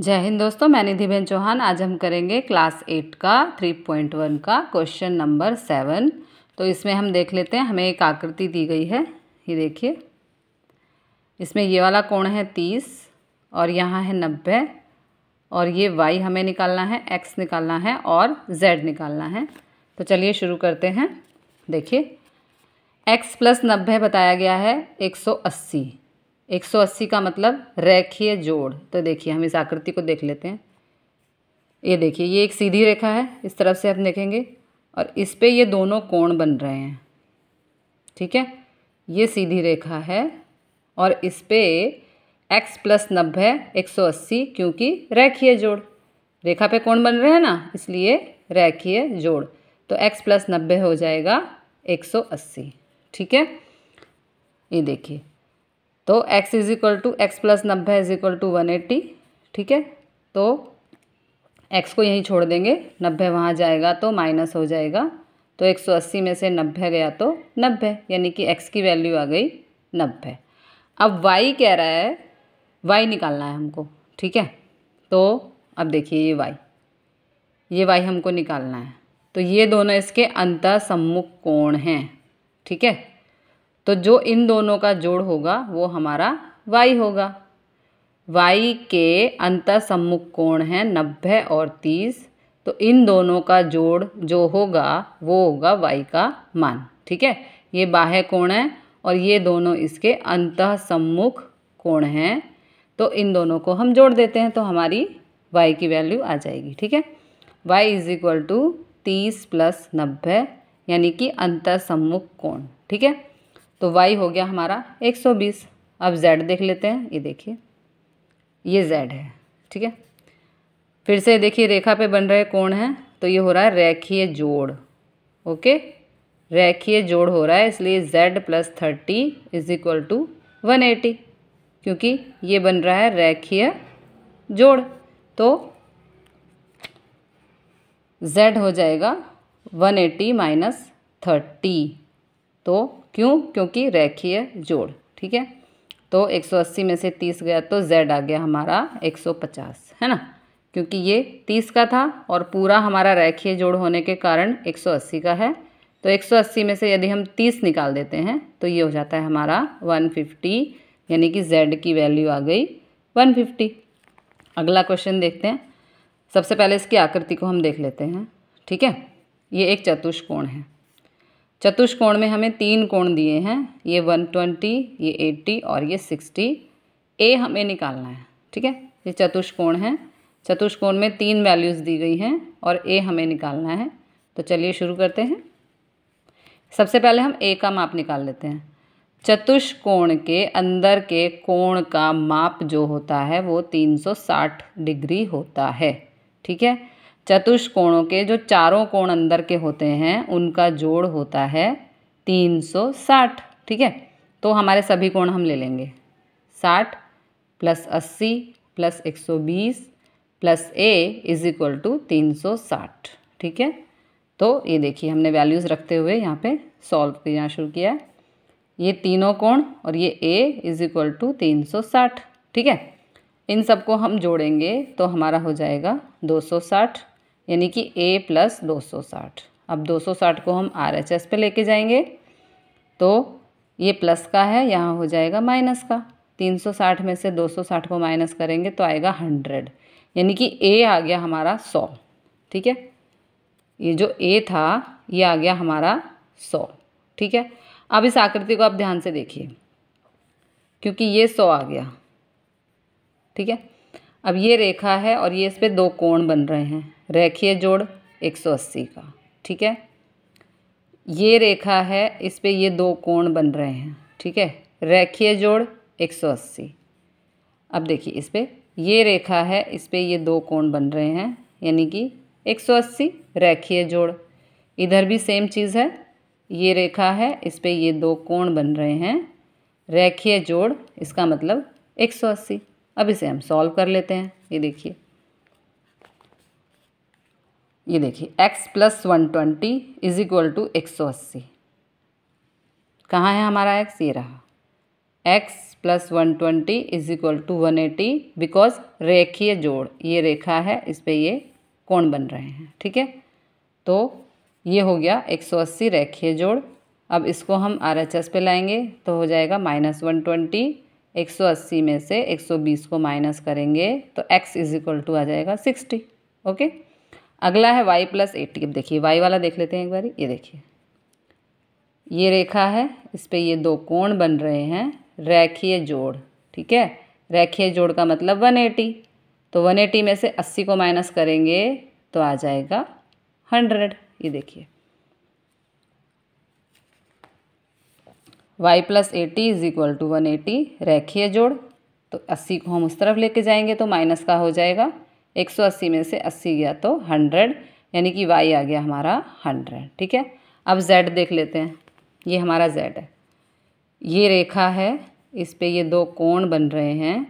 जय हिंद दोस्तों मैं निधि बहन चौहान आज हम करेंगे क्लास एट का थ्री पॉइंट वन का क्वेश्चन नंबर सेवन तो इसमें हम देख लेते हैं हमें एक आकृति दी गई है ये देखिए इसमें ये वाला कोण है तीस और यहाँ है नब्बे और ये वाई हमें निकालना है एक्स निकालना है और जेड निकालना है तो चलिए शुरू करते हैं देखिए एक्स प्लस नब्बे बताया गया है एक सौ अस्सी 180 का मतलब रेखीय जोड़ तो देखिए हम इस आकृति को देख लेते हैं ये देखिए ये एक सीधी रेखा है इस तरफ से हम देखेंगे और इस पे ये दोनों कोण बन रहे हैं ठीक है ये सीधी रेखा है और इस पे एक्स प्लस नब्बे एक सौ अस्सी क्योंकि रेखीय जोड़ रेखा पे कोण बन रहे हैं ना इसलिए रेखीय जोड़ तो एक्स प्लस नब्बे हो जाएगा एक सौ अस्सी ठीक है ये देखिए तो x is equal to x plus नब्बे is equal to one eighty ठीक है तो x को यहीं छोड़ देंगे नब्बे वहाँ जाएगा तो माइनस हो जाएगा तो एक सौ अस्सी में से नब्बे गया तो नब्बे यानी कि x की वैल्यू आ गई नब्बे अब y कह रहा है y निकालना है हमको ठीक है तो अब देखिए ये y ये y हमको निकालना है तो ये दोनों इसके अंतर सम्मुख कोण हैं ठीक है तो जो इन दोनों का जोड़ होगा वो हमारा वाई होगा वाई के अंतर सम्मुख कोण है नब्बे और तीस तो इन दोनों का जोड़ जो होगा वो होगा वाई का मान ठीक है ये बाह्य कोण है और ये दोनों इसके अंत सम्मुख कोण हैं तो इन दोनों को हम जोड़ देते हैं तो हमारी y की वैल्यू आ जाएगी ठीक है y इज इक्वल टू तीस प्लस नब्बे यानी कि अंतर सम्मुख कोण ठीक है तो वाई हो गया हमारा 120 अब जेड देख लेते हैं ये देखिए ये जेड है ठीक है फिर से देखिए रेखा पे बन रहे कोण हैं तो ये हो रहा है रेखीय जोड़ ओके रेखीय जोड़ हो रहा है इसलिए z plus thirty is equal to one eighty क्योंकि ये बन रहा है रेखीय जोड़ तो z हो जाएगा वन एटी माइनस थर्टी तो क्यों क्योंकि रेखीय जोड़ ठीक है तो 180 में से 30 गया तो z आ गया हमारा 150 है ना क्योंकि ये 30 का था और पूरा हमारा रेखीय जोड़ होने के कारण 180 का है तो 180 में से यदि हम 30 निकाल देते हैं तो ये हो जाता है हमारा 150 यानी कि z की वैल्यू आ गई 150 अगला क्वेश्चन देखते हैं सबसे पहले इसकी आकृति को हम देख लेते हैं ठीक है ये एक चतुष्कोण है चतुष्कोण में हमें तीन कोण दिए हैं ये वन ट्वेंटी ये एट्टी और ये सिक्सटी ए हमें निकालना है ठीक है ये चतुष्कोण है चतुष्कोण में तीन वैल्यूज़ दी गई हैं और ए हमें निकालना है तो चलिए शुरू करते हैं सबसे पहले हम ए का माप निकाल लेते हैं चतुष्कोण के अंदर के कोण का माप जो होता है वो 360 डिग्री होता है ठीक है चतुष्कोणों के जो चारों कोण अंदर के होते हैं उनका जोड़ होता है 360 ठीक है तो हमारे सभी कोण हम ले लेंगे 60 प्लस अस्सी प्लस एक सौ बीस plus a is equal to तीन सौ साठ ठीक है तो ये देखिए हमने वैल्यूज़ रखते हुए यहाँ पे सॉल्व करना शुरू किया है ये तीनों कोण और ये ए इज इक्वल टू तीन सौ साठ ठीक है इन सबको हम जोड़ेंगे तो हमारा हो जाएगा दो सौ साठ यानी कि ए प्लस दो सौ साठ अब दो सौ साठ को हम आर एच एस पे लेके जाएंगे तो ये प्लस का है यहाँ हो जाएगा माइनस का तीन सौ साठ में से दो सौ साठ को माइनस करेंगे तो आएगा हंड्रेड यानी कि ए आ गया हमारा सौ ठीक है ये जो ए था ये आ गया हमारा सौ ठीक है अब इस आकृति को आप ध्यान से देखिए क्योंकि ये सौ आ गया ठीक है अब ये रेखा है और ये इस पर दो कोण बन रहे हैं रेखीय जोड़ 180 का ठीक है ये रेखा है इस पे ये दो कोण बन रहे हैं ठीक है रेखीय जोड़ 180 अब देखिए इस पे ये रेखा है इस पे ये दो कोण बन रहे हैं यानी कि 180 रेखीय जोड़ इधर भी सेम चीज़ है ये रेखा है इस पे ये दो कोण बन रहे हैं रेखीय जोड़ इसका मतलब 180 अब इसे हम सॉल्व कर लेते हैं ये देखिए ये देखिए x plus one twenty is equal to एक सौ अस्सी कहाँ है हमारा एक्स ये रहा x plus one twenty is equal to one eighty because रेखीय जोड़ ये रेखा है इस पर ये कोण बन रहे हैं ठीक है तो ये हो गया एक सौ अस्सी रेखीय जोड़ अब इसको हम आर एच एस पे लाएंगे तो हो जाएगा माइनस वन ट्वेंटी एक सौ अस्सी में से एक सौ बीस को माइनस करेंगे तो एक्स इज इक्वल टू आ जाएगा सिक्सटी ओके अगला है वाई प्लस एटी अब देखिए वाई वाला देख लेते हैं एक बार ये देखिए ये रेखा है इस पर ये दो कोण बन रहे हैं रेखीय जोड़ ठीक है रेखीय जोड़ का मतलब वन एटी तो वन एटी में से अस्सी को माइनस करेंगे तो आ जाएगा हंड्रेड ये देखिए y plus eighty is equal to one eighty रेखीय जोड़ तो अस्सी को हम उस तरफ लेके जाएंगे तो माइनस का हो जाएगा 180 में से 80 गया तो 100 यानी कि y आ गया हमारा 100 ठीक है अब z देख लेते हैं ये हमारा z है ये रेखा है इस पे ये दो कोण बन रहे हैं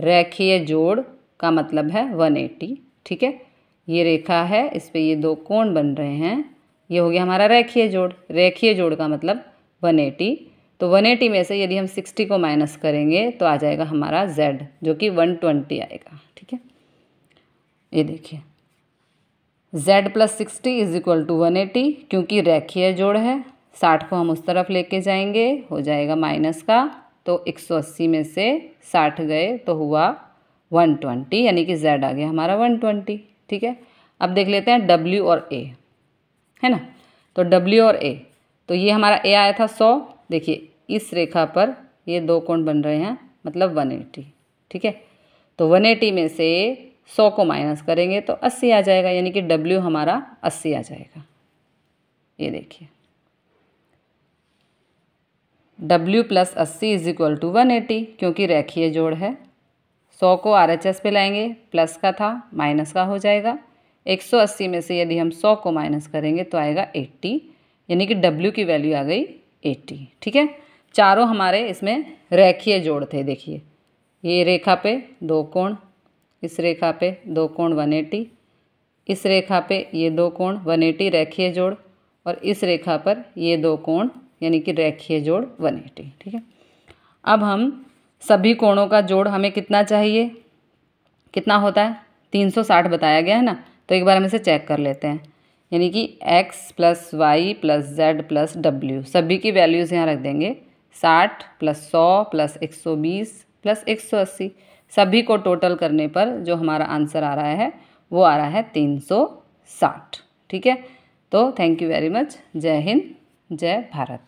रेखीय जोड़ का मतलब है 180 ठीक है ये रेखा है इस पे ये दो कोण बन रहे हैं ये हो गया हमारा रेखीय जोड़ रेखीय जोड़ का मतलब 180 तो 180 में से यदि हम 60 को माइनस करेंगे तो आ जाएगा हमारा z जो कि 120 आएगा ये देखिए z plus sixty is equal to one eighty क्योंकि रेखीय जोड़ है साठ को हम उस तरफ लेके जाएंगे हो जाएगा माइनस का तो एक सौ अस्सी में से साठ गए तो हुआ वन ट्वेंटी यानी कि z आ गया हमारा वन ट्वेंटी ठीक है अब देख लेते हैं w और a है ना तो w और a तो ये हमारा a आया था सौ देखिए इस रेखा पर ये दो कोण बन रहे हैं मतलब वन एटी ठीक है तो वन एटी में से सौ को माइनस करेंगे तो अस्सी आ जाएगा यानी कि डब्ल्यू हमारा अस्सी आ जाएगा ये देखिए डब्ल्यू प्लस अस्सी is equal to one eighty क्योंकि रेखीय जोड़ है सौ को आर एच एस पे लाएंगे प्लस का था माइनस का हो जाएगा एक सौ अस्सी में से यदि हम सौ को माइनस करेंगे तो आएगा एट्टी यानी कि डब्ल्यू की वैल्यू आ गई एट्टी ठीक है चारों हमारे इसमें रेखीय जोड़ थे देखिए ये रेखा पे दो कोण इस रेखा पे दो कोण वन एटी इस रेखा पे ये दो कोण वन एटी रेखीय जोड़ और इस रेखा पर ये दो कोण यानी कि रेखीय जोड़ वन एटी ठीक है अब हम सभी कोणों का जोड़ हमें कितना चाहिए कितना होता है तीन सौ साठ बताया गया है ना तो एक बार हम इसे चेक कर लेते हैं यानी कि x plus y plus z plus डब्ल्यू सभी की वैल्यूज़ यहाँ रख देंगे साठ प्लस सौ प्लस एक सौ बीस प्लस एक सौ अस्सी सभी को टोटल करने पर जो हमारा आंसर आ रहा है वो आ रहा है तीन सौ साठ ठीक है तो थैंक यू वेरी मच जय हिंद जय भारत